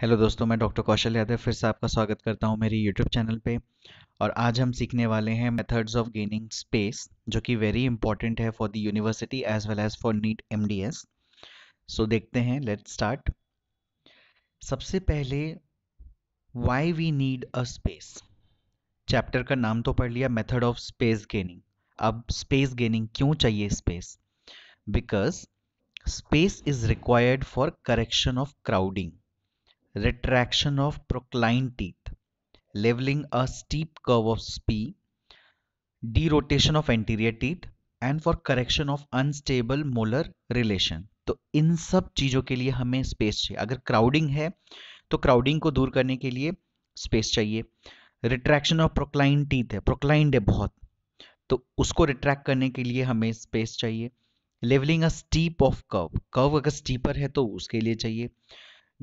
Hello दोस्तों मैं doctor कौशल यादव फिर से आपका स्वागत करता हूं मेरी यूट्यूब चैनल पे और आज हम सीखने वाले हैं मेथड्स ऑफ गेनिंग स्पेस जो कि वेरी इंपॉर्टेंट है for the university as well as for NEET MDS so देखते हैं लेट स्टार्ट सबसे पहले why we need a space chapter का नाम तो पढ़ लिया मेथड ऑफ स्पेस गेनिंग अब स्पेस गेनिंग क्यों चाहिए space because space is required for correction of crowding retraction of procline teeth, leveling a steep curve of SPI, derotation of anterior teeth, and for correction of unstable molar relation तो इन सब चीज़ों के लिए हमें space चाहिए अगर crowding है तो क्राउडिंग को दूर करने के लिए स्पेस चाहिए रिट्रैक्शन ऑफ प्रोक्लाइन टीथ है प्रोक्लाइंड है बहुत तो उसको रिट्रैक्ट करने के लिए हमें स्पेस चाहिए levelling a steep of curve curve अगर स्टीपर है तो उसके लिए चाहिए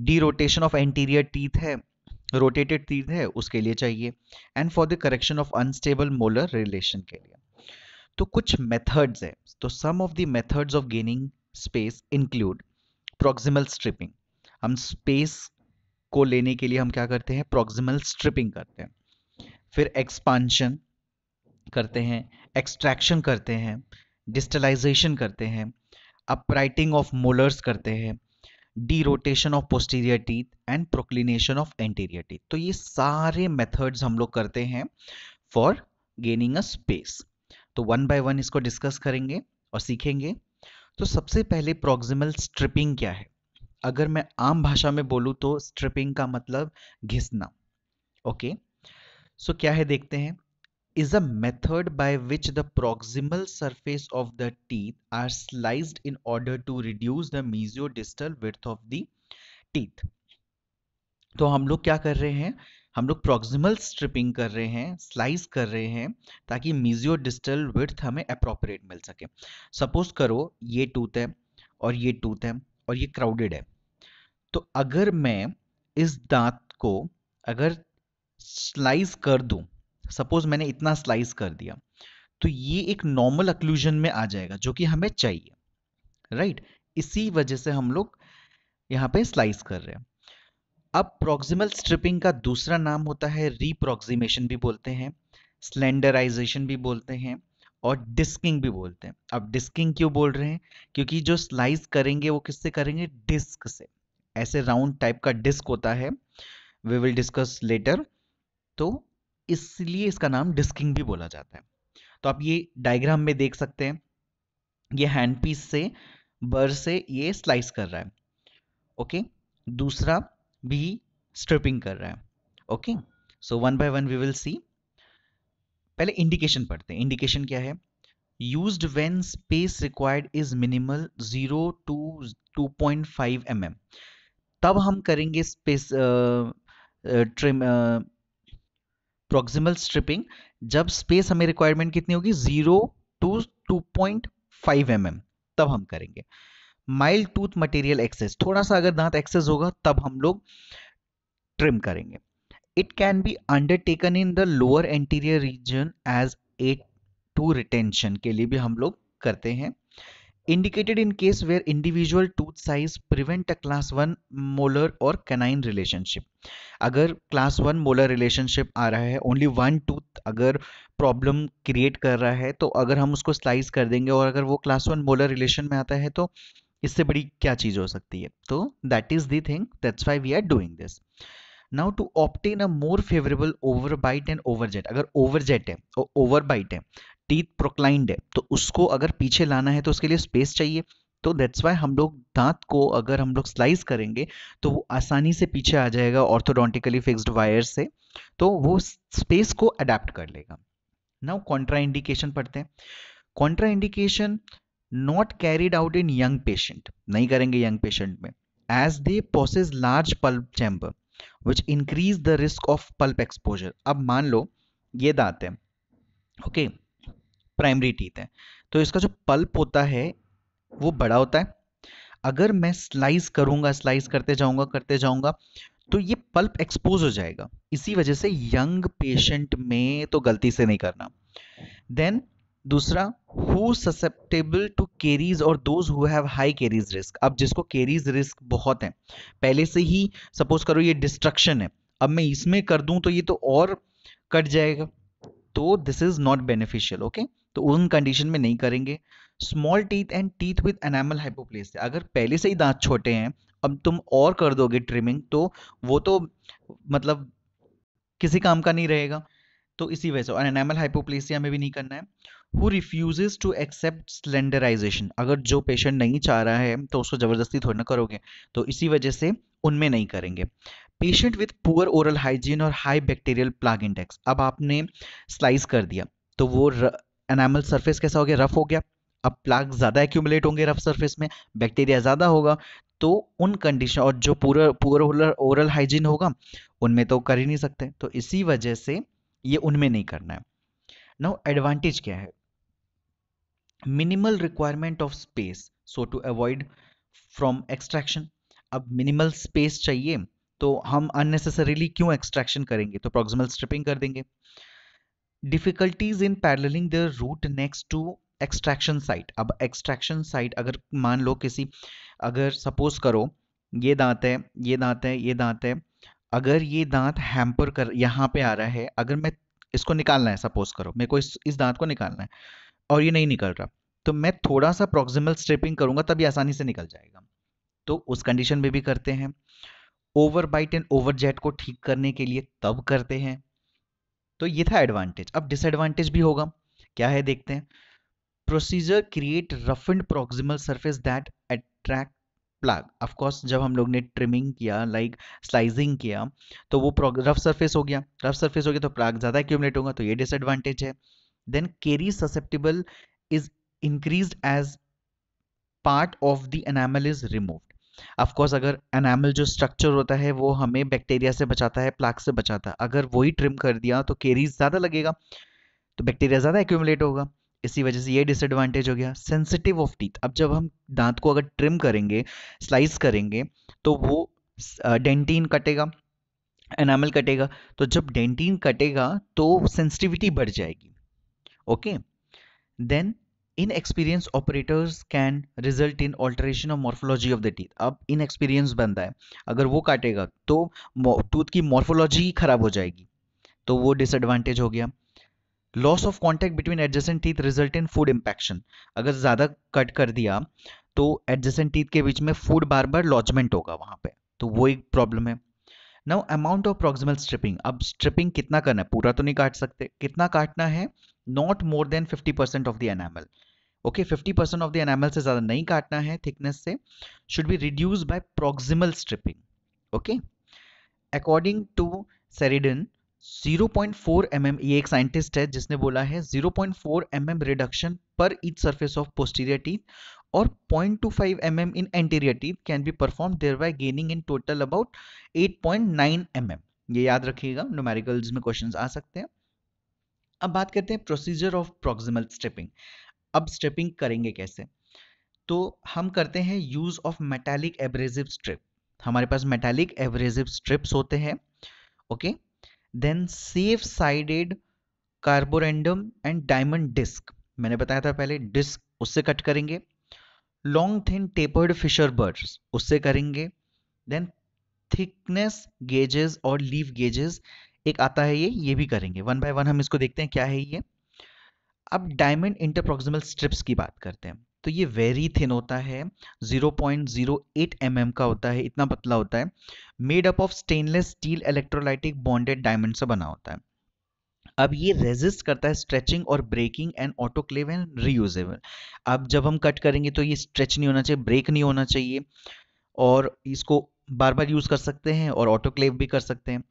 derotation of anterior teeth है रोटेटेड टीथ है उसके लिए चाहिए and for the correction of unstable molar relation के लिए तो कुछ मेथड्स है तो some of the methods of gaining space include proximal stripping हम स्पेस को लेने के लिए हम क्या करते हैं प्रोक्सिमल स्ट्रिपिंग करते हैं फिर एक्सपांशन करते हैं एक्सट्रैक्शन करते हैं डिस्टलाइजेशन करते हैं अपराइटिंग ऑफ मोलर्स करते हैं derotation of posterior teeth and proclination of anterior teeth तो ये सारे मेथड्स हम लोग करते हैं फॉर गेनिंग अ स्पेस तो वन बाय वन इसको डिस्कस करेंगे और सीखेंगे तो सबसे पहले प्रोक्सिमल स्ट्रिपिंग क्या है अगर मैं आम भाषा में बोलूँ तो स्ट्रिपिंग का मतलब घिसना ओके सो क्या है देखते हैं is a method by which the proximal surface of the teeth are sliced in order to reduce the mesiodistal width of the teeth. तो हम लोग क्या कर रहे हैं हम लोग प्रोक्सिमल स्ट्रिपिंग कर रहे हैं स्लाइस कर रहे हैं ताकि मीजियो डिस्टल विथ हमें अप्रोप्रिएट मिल सके सपोज करो ये टूथ है और ये टूथ है और ये क्राउडेड है तो अगर मैं इस दांत को अगर स्लाइस कर दूं सपोज मैंने इतना स्लाइस कर दिया तो ये एक नॉर्मल अक्लूजन में आ जाएगा जो कि हमें चाहिए राइट right? इसी वजह से हम लोग यहाँ पे स्लाइस कर रहे हैं अब प्रोक्सिमल स्ट्रिपिंग का दूसरा नाम होता है रीप्रोक्सीमेशन भी बोलते हैं स्लेंडराइजेशन भी बोलते हैं और डिस्किंग भी बोलते हैं अब डिस्किंग क्यों बोल रहे हैं क्योंकि जो स्लाइस करेंगे वो किससे करेंगे डिस्क से ऐसे राउंड टाइप का डिस्क होता है वी विल डिस्कस लेटर तो इसलिए इसका नाम डिस्किंग भी बोला जाता है तो आप ये डायग्राम में देख सकते हैं ये हैंड पीस से बर से ये स्लाइस कर रहा है ओके दूसरा भी स्ट्रिपिंग कर रहा है okay so one by one we will see पहले इंडिकेशन पढ़ते हैं इंडिकेशन क्या है use when used when space required is to 0 to 2.5 m तब हम करेंगे स्पेस ट्रिम प्रोक्सिमल स्ट्रिपिंग जब स्पेस हमें रिक्वायरमेंट कितनी होगी zero to two point five M m तब हम करेंगे माइल्ड टूथ मटेरियल एक्सेस थोड़ा सा अगर दांत एक्सेस होगा तब हम लोग ट्रिम करेंगे it can be undertaken in the lower anterior region as a to retention के लिए भी हम लोग करते हैं indicated in case where individual tooth size prevent a class one molar और कैनाइन रिलेशनशिप अगर क्लास वन मोलर रिलेशनशिप आ रहा है ओनली वन टूथ अगर प्रॉब्लम क्रिएट कर रहा है तो अगर हम उसको स्लाइस कर देंगे और अगर वो क्लास वन मोलर रिलेशन में आता है तो इससे बड़ी क्या चीज हो सकती है तो that is the thing that's why we are doing this now to obtain a more favourable overbite and overjet अगर ओवर जेट है बाइट है टीथ प्रोक्लाइंड है तो उसको अगर पीछे लाना है तो उसके लिए स्पेस चाहिए तो दैट्स वाई हम लोग दांत को अगर हम लोग स्लाइस करेंगे तो वो आसानी से पीछे आ जाएगा ऑर्थोडोंटिकली फिक्स्ड वायर से तो वो स्पेस को अडेप्ट कर लेगा नाउ इंडिकेशन पढ़ते हैं indication not carried out in young patient नहीं करेंगे यंग पेशेंट में as they possess large pulp chamber which increase the risk of pulp exposure अब मान लो ये दांत है ओके okay, प्राइमरी टीथ है तो इसका जो पल्प होता है वो बड़ा होता है अगर मैं स्लाइस करूंगा स्लाइस करते जाऊंगा करते जाऊंगा तो ये पल्प एक्सपोज हो जाएगा इसी वजह से यंग पेशेंट में तो गलती से नहीं करना देन दूसरा हु ससेप्टेबल टू केरीज और those who have high caries risk अब जिसको केरीज रिस्क बहुत है पहले से ही सपोज करो ये डिस्ट्रक्शन है अब मैं इसमें कर दूं तो ये तो और कट जाएगा तो this is not beneficial okay तो उन कंडीशन में नहीं करेंगे small teeth and teeth with enamel hypoplasia अगर पहले से ही दांत छोटे हैं अब तुम और कर दोगे ट्रिमिंग तो वो तो मतलब किसी काम का नहीं रहेगा तो इसी वजह से और एनामल हाइपोप्लेसिया में भी नहीं करना है who refuses to accept slenderization अगर जो पेशेंट नहीं चाह रहा है तो उसको ज़बरदस्ती थोड़ा ना करोगे तो इसी वजह से उनमें नहीं करेंगे patient with poor oral hygiene और हाई बैक्टीरियल प्लाग इंडेक्स अब आपने स्लाइस कर दिया तो वो एनामल सरफेस कैसा हो गया रफ हो गया अब प्लाग ज़्यादा एक्यूमुलेट होंगे रफ सरफेस में बैक्टीरिया ज़्यादा होगा तो उन कंडीशन और जो पूरा पूरा ओरल हाइजीन होगा उनमें तो कर ही नहीं सकते तो इसी वजह से ये उनमें नहीं करना है नाउ एडवांटेज क्या है minimal requirement of space so to avoid from extraction अब मिनिमल स्पेस चाहिए तो हम अननेसेसरीली क्यों एक्सट्रैक्शन करेंगे तो प्रोक्सिमल स्ट्रिपिंग कर देंगे difficulties in paralleling the root next to extraction site अब एक्सट्रैक्शन साइट अगर मान लो किसी अगर सपोज करो ये दांत है ये दांत है ये दांत है अगर ये दांत हैम्पर कर यहाँ पे आ रहा है अगर मैं इसको निकालना है सपोज करो मेरे को इस इस दांत को निकालना है और ये नहीं निकल रहा तो मैं थोड़ा सा प्रोक्सिमल स्ट्रिपिंग करूंगा तभी आसानी से निकल जाएगा तो उस कंडीशन में भी करते हैं overbite and overjet को ठीक करने के लिए तब करते हैं तो ये था एडवांटेज अब डिसएडवांटेज भी होगा क्या है देखते हैं procedure create rough and proximal surface that attract plaque of course जब हम लोग ने ट्रिमिंग किया लाइक like स्लाइसिंग किया तो वो रफ सरफेस हो गया रफ सरफेस हो गया तो प्लाग ज़्यादा एक्यूमलेट होगा तो ये डिसएडवांटेज है then caries susceptible is increase as part of the enamel is removed of course अगर एनामल जो स्ट्रक्चर होता है वो हमें बैक्टीरिया से बचाता है प्लाक से बचाता है अगर वही ट्रिम कर दिया तो केरीज ज़्यादा लगेगा तो बैक्टीरिया ज़्यादा एक्यूमुलेट होगा इसी वजह से ये डिसएडवांटेज हो गया सेंसिटिव ऑफ टीथ अब जब हम दांत को अगर ट्रिम करेंगे स्लाइस करेंगे तो वो डेंटीन कटेगा एनामल कटेगा तो जब डेंटीन कटेगा तो सेंसिटिविटी बढ़ जाएगी okay then inexperience operators can result in alteration of morphology of the teeth अब इनएक्सपीरियंस बनता है अगर वो काटेगा तो टूथ की मॉर्फोलॉजी ही खराब हो जाएगी तो वो डिसएडवांटेज हो गया loss of contact between adjacent teeth result in food impaction अगर ज़्यादा कट कर दिया तो एडजेसेंट टीथ के बीच में फूड बार बार लॉजमेंट होगा वहाँ पे तो वो एक प्रॉब्लम है now amount of proximal stripping अब स्ट्रिपिंग कितना करना है पूरा तो नहीं काट सकते कितना काटना है not more than 50% of the enamel okay 50% of the enamel से ज़्यादा नहीं काटना है थिकनेस से should be reduce by proximal stripping okay according to Sheridan 0.4 mm, ये एक साइंटिस्ट है जिसने बोला है 0.4 mm रिडक्शन पर each surface of posterior teeth और 0.25 mm in anterior teeth can be perform thereby gaining in total about 8.9 mm. ये याद रखिएगा न्यूमेरिकल्स में क्वेश्चंस आ सकते हैं अब बात करते हैं प्रोसीजर ऑफ प्रोक्सिमल स्ट्रिपिंग अब स्ट्रिपिंग करेंगे कैसे तो हम करते हैं use of metallic abrasive strip हमारे पास मेटालिक एब्रेसिव स्ट्रिप्स होते हैं okay then safe sided carborundum and diamond disc मैंने बताया था पहले डिस्क उससे कट करेंगे long thin tapered fissure burs उससे करेंगे देन थिकनेस गेजेस और लीव गेजेस एक आता है ये ये भी करेंगे वन बाय वन हम इसको देखते हैं क्या है ये अब डायमंड इंटरप्रोक्सिमल स्ट्रिप्स की बात करते हैं तो ये वेरी थिन होता है 0.08 mm का होता है इतना पतला होता है made up of stainless steel electrolytic bonded diamond से बना होता है अब ये रेजिस्ट करता है स्ट्रेचिंग और breaking and autoclave and reusable अब जब हम कट करेंगे तो ये स्ट्रेच नहीं होना चाहिए ब्रेक नहीं होना चाहिए और इसको बार बार यूज़ कर सकते हैं और ऑटोक्लेव भी कर सकते हैं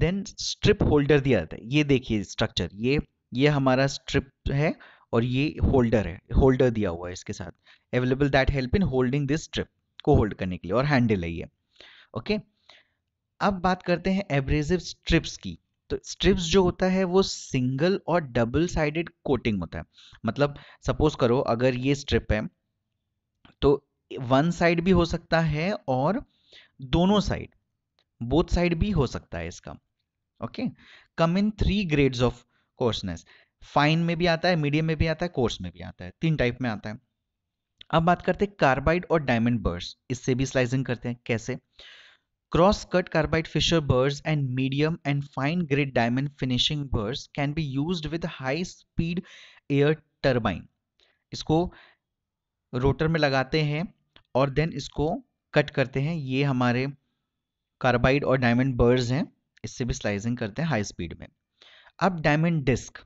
देन स्ट्रिप होल्डर दिया जाता है ये देखिए स्ट्रक्चर ये ये हमारा स्ट्रिप है और ये होल्डर है होल्डर दिया हुआ है इसके साथ available that help in holding this strip को होल्ड करने के लिए और हैंडल है ये ओके अब बात करते हैं एब्रेसिव स्ट्रिप्स की तो स्ट्रिप्स जो होता है वो सिंगल और डबल साइडेड कोटिंग होता है मतलब सपोज करो अगर ये स्ट्रिप है तो वन साइड भी हो सकता है और दोनों साइड बोथ साइड भी हो सकता है इसका okay come in three grades of coarseness fine में भी आता है मीडियम में भी आता है कोर्स में भी आता है तीन टाइप में आता है अब बात करते हैं कार्बाइड और डायमंड बर्ड्स इससे भी स्लाइसिंग करते हैं कैसे cross cut carbide fissure burs and medium and fine grade diamond finishing burs can be use with high speed air turbine इसको रोटर में लगाते हैं और देन इसको कट करते हैं ये हमारे कार्बाइड और डायमंड बर्ड्स हैं इससे भी स्लाइसिंग करते हैं हाई स्पीड में अब डायमंड डिस्क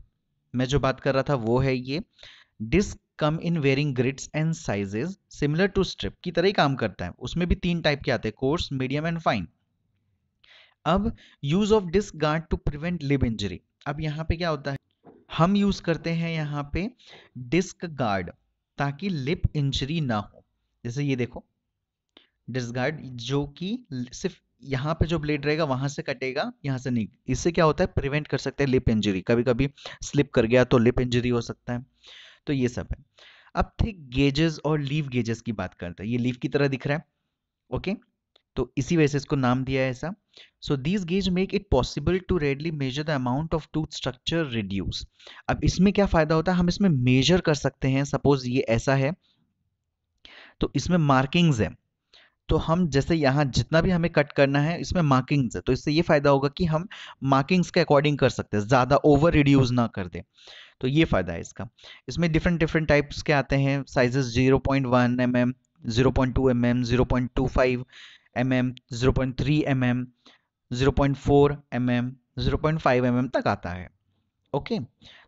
मैं जो बात कर रहा था वो है ये disc come in varying grits and sizes similar to strip की तरह ही काम करता है उसमें भी तीन टाइप के आते हैं कोर्स मीडियम एंड फाइन अब use of disc guard to prevent lip injury अब यहाँ पे क्या होता है हम यूज करते हैं यहाँ पे डिस्क गार्ड ताकि लिप इंजरी ना हो जैसे ये देखो डिस्क गार्ड जो कि सिर्फ यहाँ पे जो ब्लेड रहेगा वहां से कटेगा यहाँ से नहीं इससे क्या होता है प्रिवेंट कर सकते हैं लिप इंजरी कभी कभी स्लिप कर गया तो लिप इंजरी हो सकता है तो ये सब है अब थिक गेजेस और लीव गेजेस की बात करते हैं ये लीव की तरह दिख रहा है ओके तो इसी वजह से इसको नाम दिया है ऐसा so these gauge make it possible to readily measure the amount of tooth structure reduce अब इसमें क्या फायदा होता है हम इसमें मेजर कर सकते हैं सपोज ये ऐसा है तो इसमें मार्किंग्स है तो हम जैसे यहाँ जितना भी हमें कट करना है इसमें मार्किंग्स है तो इससे ये फ़ायदा होगा कि हम मार्किंग्स के अकॉर्डिंग कर सकते हैं ज़्यादा ओवर रिड्यूज ना कर दें तो ये फ़ायदा है इसका इसमें डिफरेंट डिफरेंट टाइप्स के आते हैं sizes 0.1 point one M M zero point two M M zero point two five M M zero point three M M zero point four M M zero point five M M तक आता है okay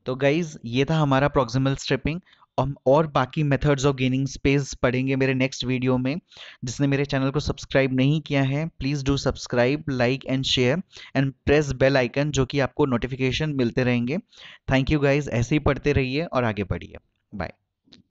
तो guys ये था हमारा proximal stripping हम और बाकी मेथड्स ऑफ गेनिंग स्पेस पढ़ेंगे मेरे नेक्स्ट वीडियो में जिसने मेरे चैनल को सब्सक्राइब नहीं किया है please do subscribe like and share and press bell icon जो कि आपको नोटिफिकेशन मिलते रहेंगे थैंक यू गाइज ऐसे ही पढ़ते रहिए और आगे बढ़िए बाय